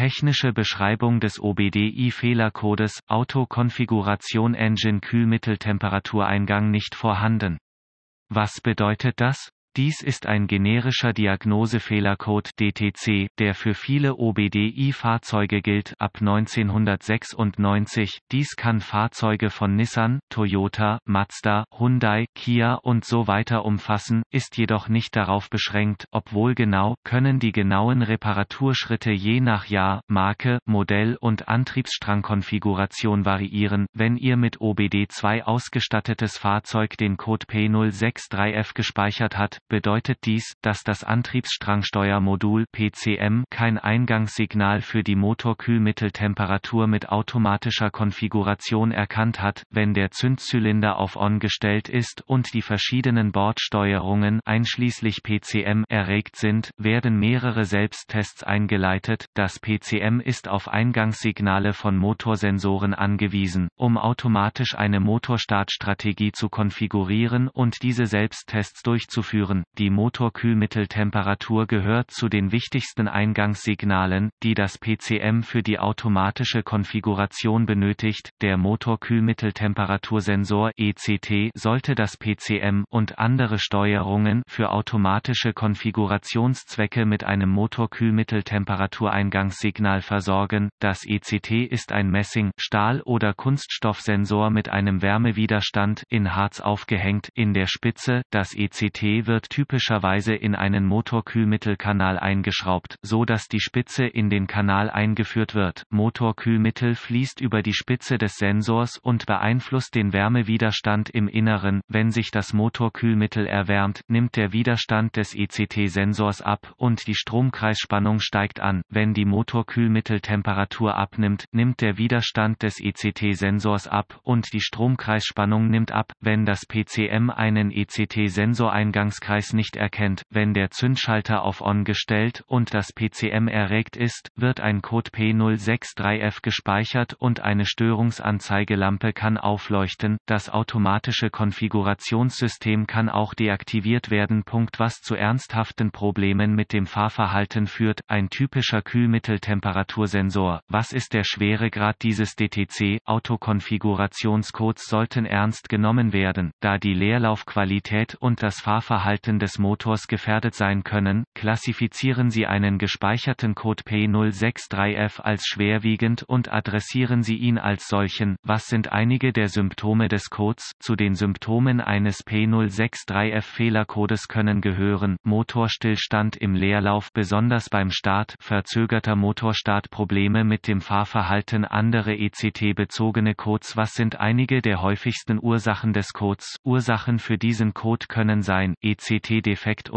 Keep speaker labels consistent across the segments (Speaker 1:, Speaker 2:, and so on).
Speaker 1: Technische Beschreibung des OBDI-Fehlercodes, Autokonfiguration Engine Kühlmitteltemperatureingang nicht vorhanden. Was bedeutet das? Dies ist ein generischer Diagnosefehlercode DTC, der für viele OBDI-Fahrzeuge gilt ab 1996. Dies kann Fahrzeuge von Nissan, Toyota, Mazda, Hyundai, Kia und so weiter umfassen, ist jedoch nicht darauf beschränkt, obwohl genau können die genauen Reparaturschritte je nach Jahr, Marke, Modell und Antriebsstrangkonfiguration variieren. Wenn ihr mit OBD2 ausgestattetes Fahrzeug den Code P063F gespeichert hat, bedeutet dies, dass das Antriebsstrangsteuermodul PCM kein Eingangssignal für die Motorkühlmitteltemperatur mit automatischer Konfiguration erkannt hat, wenn der Zündzylinder auf On gestellt ist und die verschiedenen Bordsteuerungen einschließlich PCM erregt sind, werden mehrere Selbsttests eingeleitet. Das PCM ist auf Eingangssignale von Motorsensoren angewiesen, um automatisch eine Motorstartstrategie zu konfigurieren und diese Selbsttests durchzuführen hören. Die Motorkühlmitteltemperatur gehört zu den wichtigsten Eingangssignalen, die das PCM für die automatische Konfiguration benötigt. Der Motorkühlmitteltemperatursensor ECT sollte das PCM und andere Steuerungen für automatische Konfigurationszwecke mit einem Motorkühlmitteltemperatureingangssignal versorgen. Das ECT ist ein Messing, Stahl- oder Kunststoffsensor mit einem Wärmewiderstand in Harz aufgehängt in der Spitze. Das ECT wird wird typischerweise in einen Motorkühlmittelkanal eingeschraubt, so dass die Spitze in den Kanal eingeführt wird. Motorkühlmittel fließt über die Spitze des Sensors und beeinflusst den Wärmewiderstand im Inneren. Wenn sich das Motorkühlmittel erwärmt, nimmt der Widerstand des ECT-Sensors ab und die Stromkreisspannung steigt an. Wenn die Motorkühlmitteltemperatur abnimmt, nimmt der Widerstand des ECT-Sensors ab und die Stromkreisspannung nimmt ab. Wenn das PCM einen ECT-Sensoreingangskanal Schaltkreis nicht erkennt. Wenn der Zündschalter auf On gestellt und das PCM erregt ist, wird ein Code P063F gespeichert und eine Störungsanzeigelampe kann aufleuchten. Das automatische Konfigurationssystem kann auch deaktiviert werden. Was zu ernsthaften Problemen mit dem Fahrverhalten führt. Ein typischer Kühlmitteltemperatursensor. Was ist der Schweregrad dieses DTC? Autokonfigurationscodes sollten ernst genommen werden, da die Leerlaufqualität und das Fahrverhalten Seiten des Motors gefährdet sein können, klassifizieren Sie einen gespeicherten Code P063F als schwerwiegend und adressieren Sie ihn als solchen. Was sind einige der Symptome des Codes? Zu den Symptomen eines P063F Fehlercodes können gehören Motorstillstand im Leerlauf besonders beim Start, verzögerter Motorstart, Probleme mit dem Fahrverhalten, andere ECT-bezogene Codes. Was sind einige der häufigsten Ursachen des Codes? Ursachen für diesen Code können sein, ECT ECT-Defekt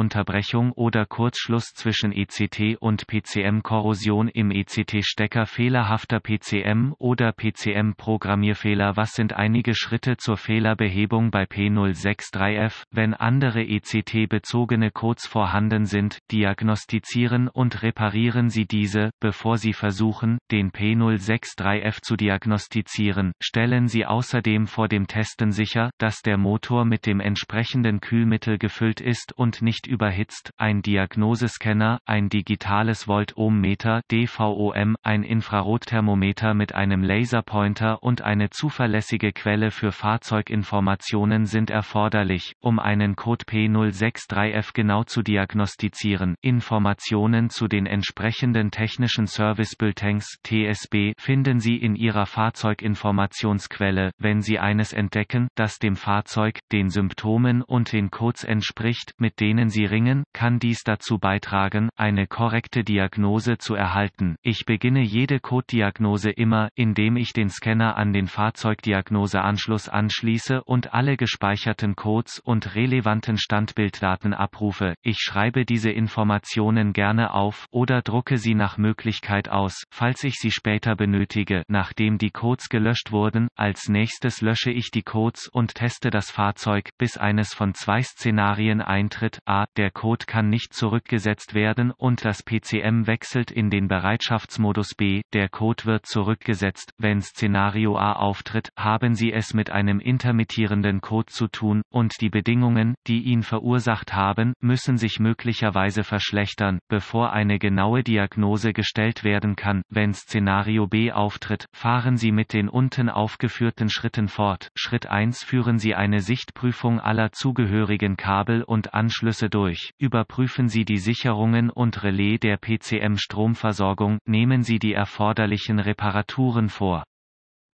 Speaker 1: oder Kurzschluss zwischen ECT und PCM-Korrosion im ECT-Stecker fehlerhafter PCM oder PCM-Programmierfehler Was sind einige Schritte zur Fehlerbehebung bei P063F, wenn andere ECT-bezogene Codes vorhanden sind, diagnostizieren und reparieren Sie diese, bevor Sie versuchen, den P063F zu diagnostizieren, stellen Sie außerdem vor dem Testen sicher, dass der Motor mit dem entsprechenden Kühlmittel gefüllt ist und nicht überhitzt, ein Diagnosescanner, ein digitales Voltohmmeter DVOM, ein Infrarotthermometer mit einem Laserpointer und eine zuverlässige Quelle für Fahrzeuginformationen sind erforderlich, um einen Code P063F genau zu diagnostizieren. Informationen zu den entsprechenden technischen Service Bulletins TSB finden Sie in Ihrer Fahrzeuginformationsquelle, wenn Sie eines entdecken, das dem Fahrzeug, den Symptomen und den Codes entspricht entspricht, mit denen sie ringen, kann dies dazu beitragen, eine korrekte Diagnose zu erhalten. Ich beginne jede Codediagnose immer, indem ich den Scanner an den Fahrzeugdiagnoseanschluss anschließe und alle gespeicherten Codes und relevanten Standbilddaten abrufe. Ich schreibe diese Informationen gerne auf oder drucke sie nach Möglichkeit aus, falls ich sie später benötige, nachdem die Codes gelöscht wurden. Als nächstes lösche ich die Codes und teste das Fahrzeug, bis eines von zwei Szenarien Richtlinien eintritt, a. der Code kann nicht zurückgesetzt werden und das PCM wechselt in den Bereitschaftsmodus b. der Code wird zurückgesetzt, wenn Szenario a auftritt, haben Sie es mit einem intermittierenden Code zu tun, und die Bedingungen, die ihn verursacht haben, müssen sich möglicherweise verschlechtern, bevor eine genaue Diagnose gestellt werden kann. Wenn Szenario b auftritt, fahren Sie mit den unten aufgeführten Schritten fort. Schritt 1 führen Sie eine Sichtprüfung aller zugehörigen Kabel und Anschlüsse durch, überprüfen Sie die Sicherungen und Relais der PCM-Stromversorgung, nehmen Sie die erforderlichen Reparaturen vor.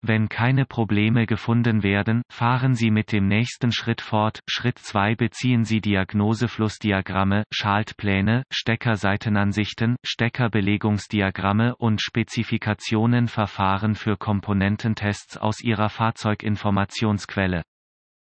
Speaker 1: Wenn keine Probleme gefunden werden, fahren Sie mit dem nächsten Schritt fort. Schritt 2 beziehen Sie Diagnoseflussdiagramme, Schaltpläne, Steckerseitenansichten, Steckerbelegungsdiagramme und Spezifikationen Verfahren für Komponententests aus Ihrer Fahrzeuginformationsquelle.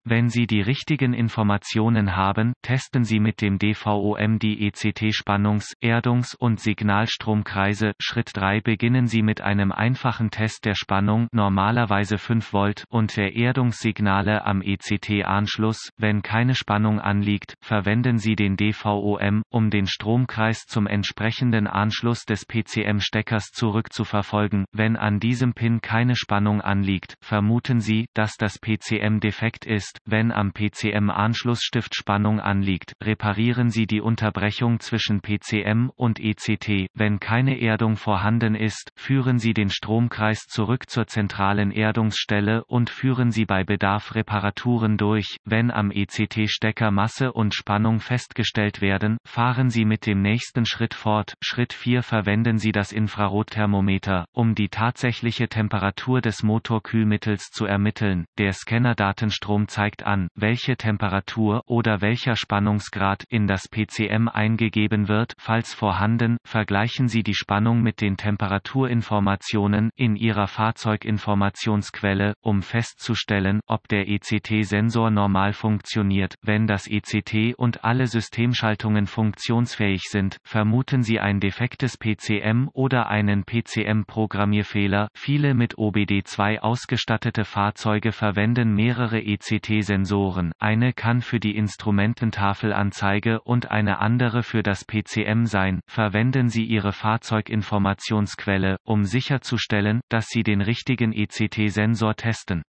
Speaker 1: Wenn Sie die richtigen Informationen haben, testen Sie mit dem DVOM die ECT-Spannungs-, Erdungs- und Signalstromkreise. Schritt 3 Beginnen Sie mit einem einfachen Test der Spannung normalerweise 5 Volt und der Erdungssignale am ECT-Anschluss. Wenn keine Spannung anliegt, verwenden Sie den DVOM, um den Stromkreis zum entsprechenden Anschluss des PCM-Steckers zurückzuverfolgen. Wenn an diesem Pin keine Spannung anliegt, vermuten Sie, dass das PCM defekt ist ist, wenn am PCM-Anschlussstift Spannung anliegt, reparieren Sie die Unterbrechung zwischen PCM und ECT. Wenn keine Erdung vorhanden ist, führen Sie den Stromkreis zurück zur zentralen Erdungsstelle und führen Sie bei Bedarf Reparaturen durch. Wenn am ECT-Stecker Masse und Spannung festgestellt werden, fahren Sie mit dem nächsten Schritt fort. Schritt 4 verwenden Sie das Infrarotthermometer, um die tatsächliche Temperatur des Motorkühlmittels zu ermitteln. Der Scanner-Datenstrom zeigt zeigt an, welche Temperatur oder welcher Spannungsgrad in das PCM eingegeben wird. Falls vorhanden, vergleichen Sie die Spannung mit den Temperaturinformationen in Ihrer Fahrzeuginformationsquelle, um festzustellen, ob der ECT-Sensor normal funktioniert. Wenn das ECT und alle Systemschaltungen funktionsfähig sind, vermuten Sie ein defektes PCM oder einen PCM-Programmierfehler. Viele mit OBD2 ausgestattete Fahrzeuge verwenden mehrere ECT PC-Sensoren, eine kann für die Instrumententafelanzeige und eine andere für das PCM sein. Verwenden Sie Ihre Fahrzeuginformationsquelle, um sicherzustellen, dass Sie den richtigen ECT-Sensor testen.